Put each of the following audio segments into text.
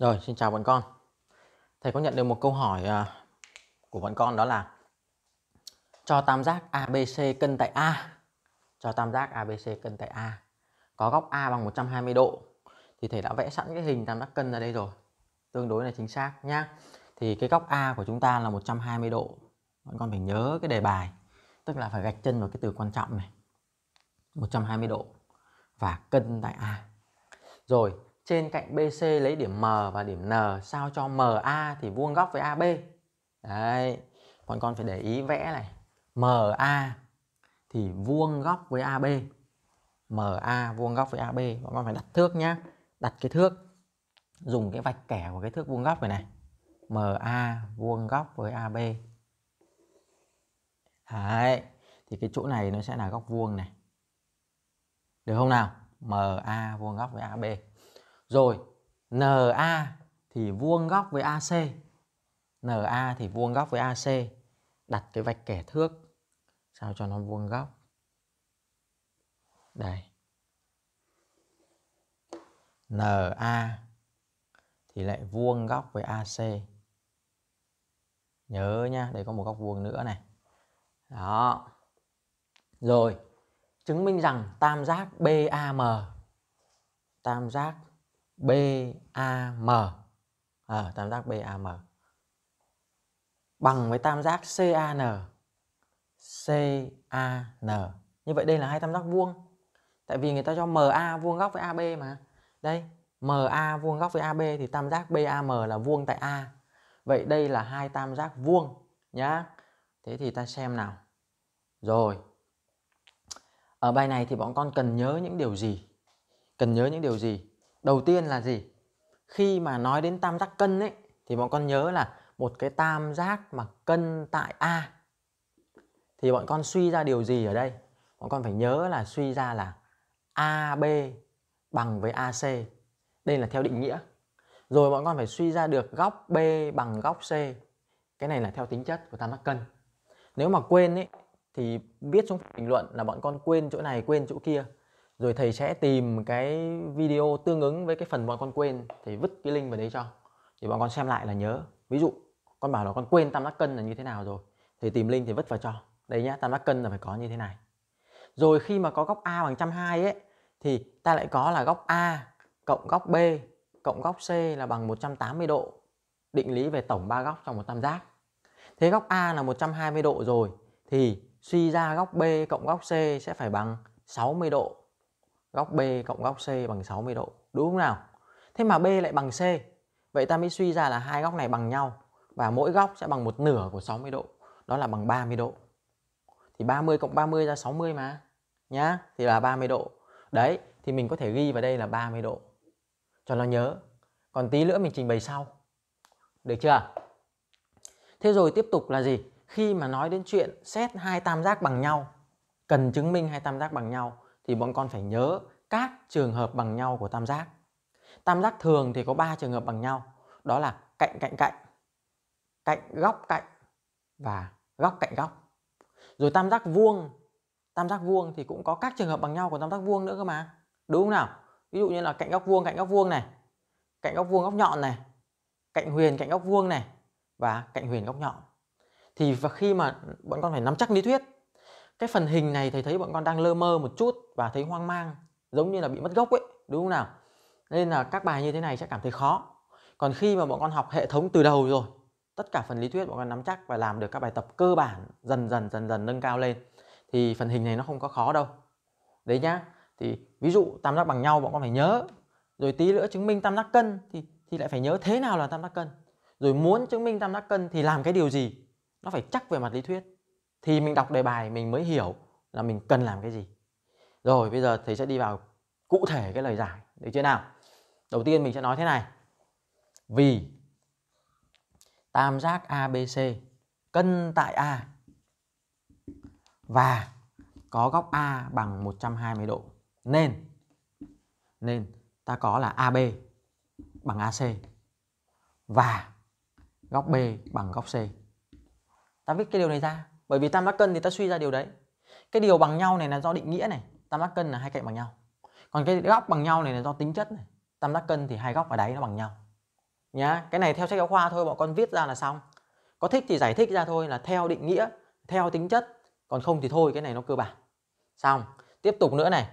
Rồi, xin chào bọn con. Thầy có nhận được một câu hỏi à, của bọn con đó là cho tam giác ABC cân tại A. Cho tam giác ABC cân tại A có góc A bằng 120 độ thì thầy đã vẽ sẵn cái hình tam giác cân ra đây rồi. Tương đối là chính xác nhá. Thì cái góc A của chúng ta là 120 độ. Bọn con phải nhớ cái đề bài, tức là phải gạch chân vào cái từ quan trọng này. 120 độ và cân tại A. Rồi, trên cạnh BC lấy điểm M và điểm N sao cho MA thì vuông góc với AB. Đấy, còn con phải để ý vẽ này. MA thì vuông góc với AB. MA vuông góc với AB, bọn con phải đặt thước nhá. Đặt cái thước dùng cái vạch kẻ của cái thước vuông góc này này. MA vuông góc với AB. Đấy, thì cái chỗ này nó sẽ là góc vuông này. Được không nào? MA vuông góc với AB. Rồi, NA thì vuông góc với AC. NA thì vuông góc với AC. Đặt cái vạch kẻ thước sao cho nó vuông góc. Đây. NA thì lại vuông góc với AC. Nhớ nha, đây có một góc vuông nữa này. Đó. Rồi, chứng minh rằng tam giác BAM tam giác BAM à, ờ, tam giác BAM bằng với tam giác CAN CAN như vậy đây là hai tam giác vuông tại vì người ta cho MA vuông góc với AB mà đây MA vuông góc với AB thì tam giác BAM là vuông tại A vậy đây là hai tam giác vuông nhá thế thì ta xem nào rồi ở bài này thì bọn con cần nhớ những điều gì cần nhớ những điều gì đầu tiên là gì khi mà nói đến tam giác cân ấy thì bọn con nhớ là một cái tam giác mà cân tại a thì bọn con suy ra điều gì ở đây bọn con phải nhớ là suy ra là ab bằng với ac đây là theo định nghĩa rồi bọn con phải suy ra được góc b bằng góc c cái này là theo tính chất của tam giác cân nếu mà quên ấy thì biết xuống bình luận là bọn con quên chỗ này quên chỗ kia rồi thầy sẽ tìm cái video tương ứng với cái phần bọn con quên thì vứt cái link vào đấy cho thì bọn con xem lại là nhớ ví dụ con bảo là con quên tam giác cân là như thế nào rồi thì tìm link thì vứt vào cho đây nhá tam giác cân là phải có như thế này rồi khi mà có góc a bằng trăm hai ấy thì ta lại có là góc a cộng góc b cộng góc c là bằng 180 độ định lý về tổng ba góc trong một tam giác thế góc a là 120 độ rồi thì suy ra góc b cộng góc c sẽ phải bằng 60 độ góc B cộng góc C bằng 60 độ, đúng không nào? Thế mà B lại bằng C. Vậy ta mới suy ra là hai góc này bằng nhau và mỗi góc sẽ bằng một nửa của 60 độ, đó là bằng 30 độ. Thì 30 cộng 30 ra 60 mà, nhá, thì là 30 độ. Đấy, thì mình có thể ghi vào đây là 30 độ. Cho nó nhớ. Còn tí nữa mình trình bày sau. Được chưa? Thế rồi tiếp tục là gì? Khi mà nói đến chuyện xét hai tam giác bằng nhau, cần chứng minh hai tam giác bằng nhau thì bọn con phải nhớ các trường hợp bằng nhau của tam giác. Tam giác thường thì có 3 trường hợp bằng nhau, đó là cạnh cạnh cạnh, cạnh góc cạnh và góc cạnh góc. Rồi tam giác vuông, tam giác vuông thì cũng có các trường hợp bằng nhau của tam giác vuông nữa cơ mà. Đúng không nào? Ví dụ như là cạnh góc vuông, cạnh góc vuông này, cạnh góc vuông góc nhọn này, cạnh huyền cạnh góc vuông này và cạnh huyền góc nhọn. Thì và khi mà bọn con phải nắm chắc lý thuyết cái phần hình này thầy thấy bọn con đang lơ mơ một chút và thấy hoang mang giống như là bị mất gốc ấy đúng không nào nên là các bài như thế này sẽ cảm thấy khó còn khi mà bọn con học hệ thống từ đầu rồi tất cả phần lý thuyết bọn con nắm chắc và làm được các bài tập cơ bản dần dần dần dần nâng cao lên thì phần hình này nó không có khó đâu đấy nhá thì ví dụ tam giác bằng nhau bọn con phải nhớ rồi tí nữa chứng minh tam giác cân thì thì lại phải nhớ thế nào là tam giác cân rồi muốn chứng minh tam giác cân thì làm cái điều gì nó phải chắc về mặt lý thuyết thì mình đọc đề bài mình mới hiểu là mình cần làm cái gì rồi bây giờ thầy sẽ đi vào cụ thể cái lời giải được chưa nào đầu tiên mình sẽ nói thế này vì tam giác ABC cân tại A và có góc A bằng 120 độ nên nên ta có là AB bằng AC và góc B bằng góc C. Ta viết cái điều này ra bởi vì tam giác cân thì ta suy ra điều đấy cái điều bằng nhau này là do định nghĩa này tam giác cân là hai cạnh bằng nhau còn cái góc bằng nhau này là do tính chất này tam giác cân thì hai góc ở đáy nó bằng nhau nhá cái này theo sách giáo khoa thôi bọn con viết ra là xong có thích thì giải thích ra thôi là theo định nghĩa theo tính chất còn không thì thôi cái này nó cơ bản xong tiếp tục nữa này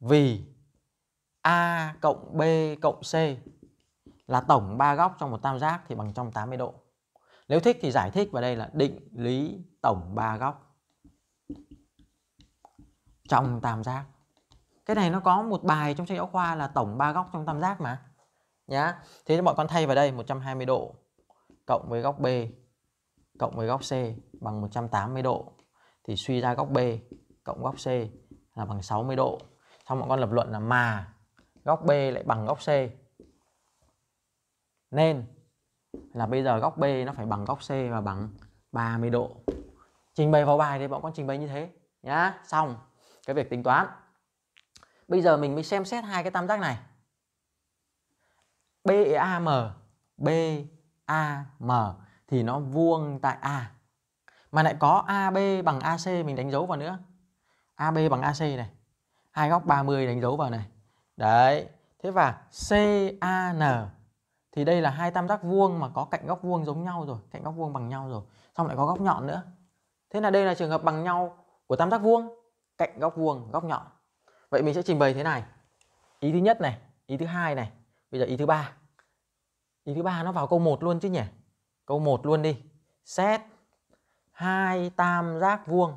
vì a cộng b cộng c là tổng ba góc trong một tam giác thì bằng trong 80 độ nếu thích thì giải thích vào đây là định lý tổng ba góc trong tam giác. Cái này nó có một bài trong sách giáo khoa là tổng ba góc trong tam giác mà. Nhá. Thế bọn con thay vào đây 120 độ cộng với góc B cộng với góc C bằng 180 độ thì suy ra góc B cộng góc C là bằng 60 độ. Xong bọn con lập luận là mà góc B lại bằng góc C. Nên là bây giờ góc B nó phải bằng góc C và bằng 30 độ trình bày vào bài thì bọn con trình bày như thế nhá xong cái việc tính toán bây giờ mình mới xem xét hai cái tam giác này BAM BAM thì nó vuông tại A mà lại có AB bằng AC mình đánh dấu vào nữa AB bằng AC này hai góc 30 đánh dấu vào này đấy thế và CAN thì đây là hai tam giác vuông mà có cạnh góc vuông giống nhau rồi cạnh góc vuông bằng nhau rồi xong lại có góc nhọn nữa thế là đây là trường hợp bằng nhau của tam giác vuông cạnh góc vuông góc nhọn vậy mình sẽ trình bày thế này ý thứ nhất này ý thứ hai này bây giờ ý thứ ba ý thứ ba nó vào câu 1 luôn chứ nhỉ câu 1 luôn đi xét hai tam giác vuông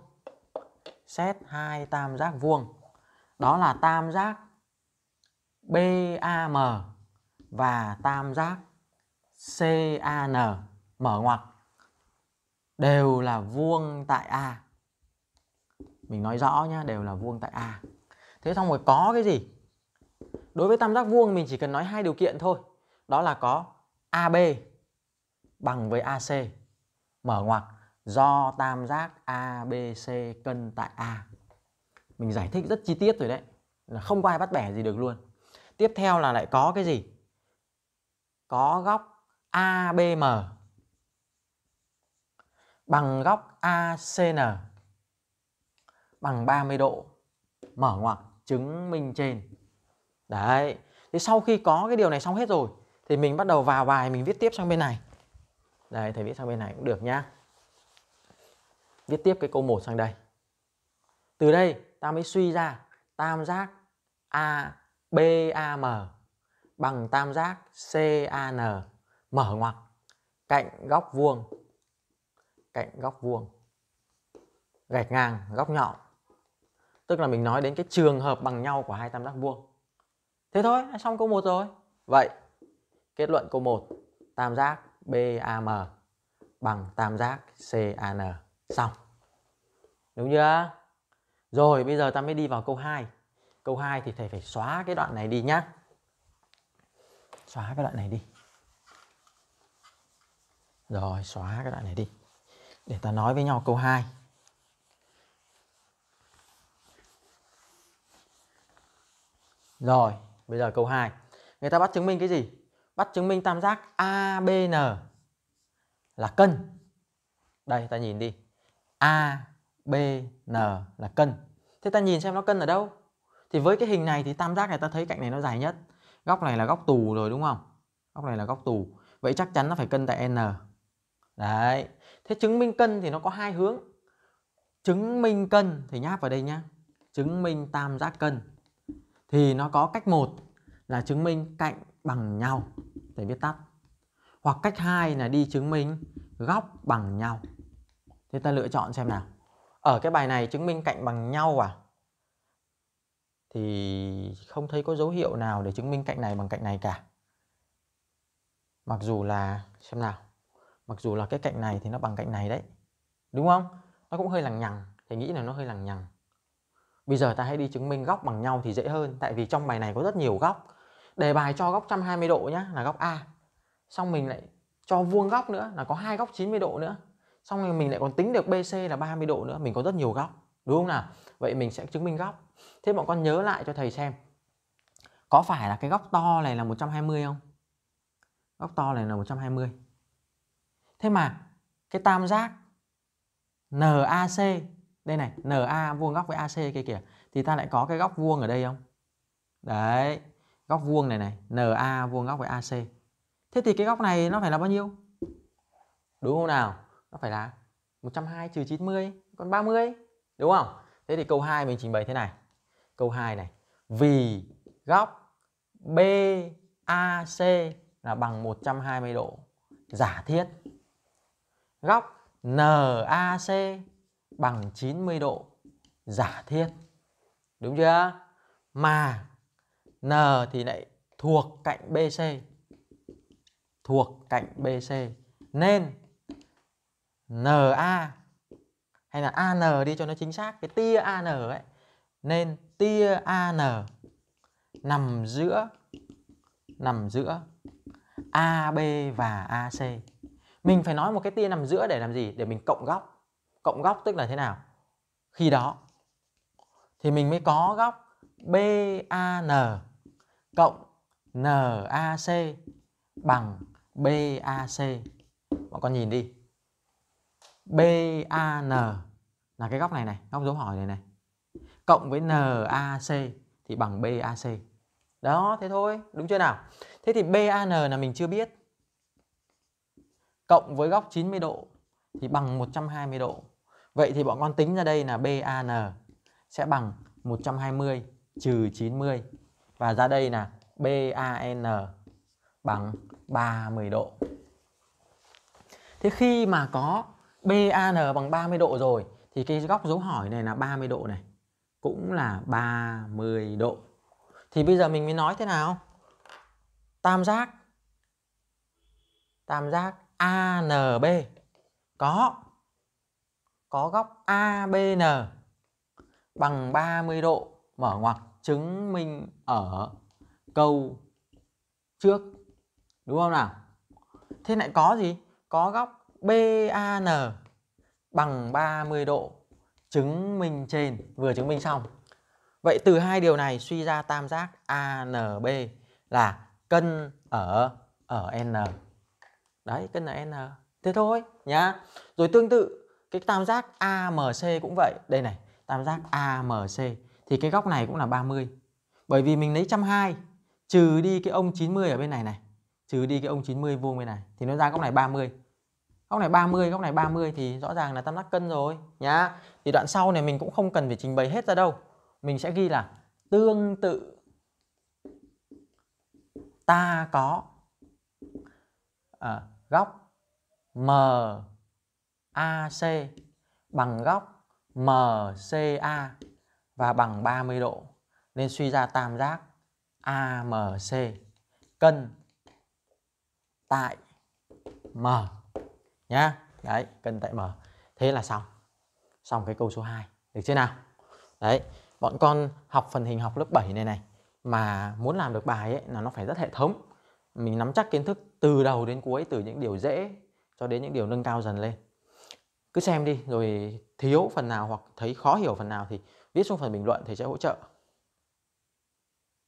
xét hai tam giác vuông đó là tam giác BAM và tam giác CAN mở ngoặc đều là vuông tại A. Mình nói rõ nhá, đều là vuông tại A. Thế xong rồi có cái gì? Đối với tam giác vuông mình chỉ cần nói hai điều kiện thôi. Đó là có AB bằng với AC mở ngoặc do tam giác ABC cân tại A. Mình giải thích rất chi tiết rồi đấy. Là không có ai bắt bẻ gì được luôn. Tiếp theo là lại có cái gì? có góc ABM bằng góc ACN bằng 30 độ mở ngoặc chứng minh trên. Đấy. Thì sau khi có cái điều này xong hết rồi thì mình bắt đầu vào bài mình viết tiếp sang bên này. Đây thầy viết sang bên này cũng được nhá. Viết tiếp cái câu 1 sang đây. Từ đây ta mới suy ra tam giác ABAM bằng tam giác CAN mở ngoặc cạnh góc vuông cạnh góc vuông gạch ngang góc nhọn tức là mình nói đến cái trường hợp bằng nhau của hai tam giác vuông thế thôi xong câu 1 rồi vậy kết luận câu 1 tam giác BAM bằng tam giác CAN xong đúng chưa rồi bây giờ ta mới đi vào câu 2 câu 2 thì thầy phải xóa cái đoạn này đi nhá xóa cái đoạn này đi rồi xóa cái đoạn này đi để ta nói với nhau câu 2 rồi bây giờ câu 2 người ta bắt chứng minh cái gì bắt chứng minh tam giác ABN là cân đây ta nhìn đi ABN là cân thế ta nhìn xem nó cân ở đâu thì với cái hình này thì tam giác này ta thấy cạnh này nó dài nhất góc này là góc tù rồi đúng không góc này là góc tù vậy chắc chắn nó phải cân tại n đấy thế chứng minh cân thì nó có hai hướng chứng minh cân thì nháp vào đây nhá chứng minh tam giác cân thì nó có cách một là chứng minh cạnh bằng nhau để viết tắt hoặc cách hai là đi chứng minh góc bằng nhau thế ta lựa chọn xem nào ở cái bài này chứng minh cạnh bằng nhau à thì không thấy có dấu hiệu nào để chứng minh cạnh này bằng cạnh này cả mặc dù là xem nào mặc dù là cái cạnh này thì nó bằng cạnh này đấy đúng không nó cũng hơi lằng nhằng thì nghĩ là nó hơi lằng nhằng bây giờ ta hãy đi chứng minh góc bằng nhau thì dễ hơn tại vì trong bài này có rất nhiều góc đề bài cho góc 120 độ nhá là góc A xong mình lại cho vuông góc nữa là có hai góc 90 độ nữa xong rồi mình lại còn tính được BC là 30 độ nữa mình có rất nhiều góc Đúng không nào? Vậy mình sẽ chứng minh góc. Thế bọn con nhớ lại cho thầy xem. Có phải là cái góc to này là 120 không? Góc to này là 120. Thế mà cái tam giác NAC đây này, NA vuông góc với AC kia kìa thì ta lại có cái góc vuông ở đây không? Đấy, góc vuông này này, NA vuông góc với AC. Thế thì cái góc này nó phải là bao nhiêu? Đúng không nào? Nó phải là 120 trừ 90, còn 30. Đúng không? Thế thì câu 2 mình trình bày thế này. Câu 2 này, vì góc BAC là bằng 120 độ. Giả thiết góc NAC bằng 90 độ. Giả thiết. Đúng chưa? Mà N thì lại thuộc cạnh BC. Thuộc cạnh BC nên NA hay là an đi cho nó chính xác cái tia an ấy nên tia an nằm giữa nằm giữa AB và AC. Mình phải nói một cái tia nằm giữa để làm gì? Để mình cộng góc. Cộng góc tức là thế nào? Khi đó thì mình mới có góc BAN cộng NAC bằng BAC. Bọn con nhìn đi. BAN là cái góc này này góc dấu hỏi này này cộng với NAC thì bằng BAC đó thế thôi đúng chưa nào thế thì BAN là mình chưa biết cộng với góc 90 độ thì bằng 120 độ vậy thì bọn con tính ra đây là BAN sẽ bằng 120 trừ 90 và ra đây là BAN bằng 30 độ. Thế khi mà có BAN bằng 30 độ rồi thì cái góc dấu hỏi này là 30 độ này cũng là 30 độ thì bây giờ mình mới nói thế nào tam giác tam giác ANB có có góc ABN bằng 30 độ mở ngoặc chứng minh ở câu trước đúng không nào thế lại có gì có góc BAN bằng 30 độ chứng minh trên vừa chứng minh xong. Vậy từ hai điều này suy ra tam giác ANB là cân ở ở N. Đấy, cân ở N. Thế thôi nhá. Rồi tương tự cái tam giác AMC cũng vậy. Đây này, tam giác AMC thì cái góc này cũng là 30. Bởi vì mình lấy 120 trừ đi cái ông 90 ở bên này này, trừ đi cái ông 90 vuông bên này thì nó ra góc này 30 góc này 30 góc này 30 thì rõ ràng là tam giác cân rồi nhá thì đoạn sau này mình cũng không cần phải trình bày hết ra đâu mình sẽ ghi là tương tự ta có à, góc MAC bằng góc MCA và bằng 30 độ nên suy ra tam giác AMC cân tại M nhá đấy cân tại m thế là xong xong cái câu số 2 được chưa nào đấy bọn con học phần hình học lớp 7 này này mà muốn làm được bài ấy là nó phải rất hệ thống mình nắm chắc kiến thức từ đầu đến cuối từ những điều dễ cho đến những điều nâng cao dần lên cứ xem đi rồi thiếu phần nào hoặc thấy khó hiểu phần nào thì viết xuống phần bình luận thì sẽ hỗ trợ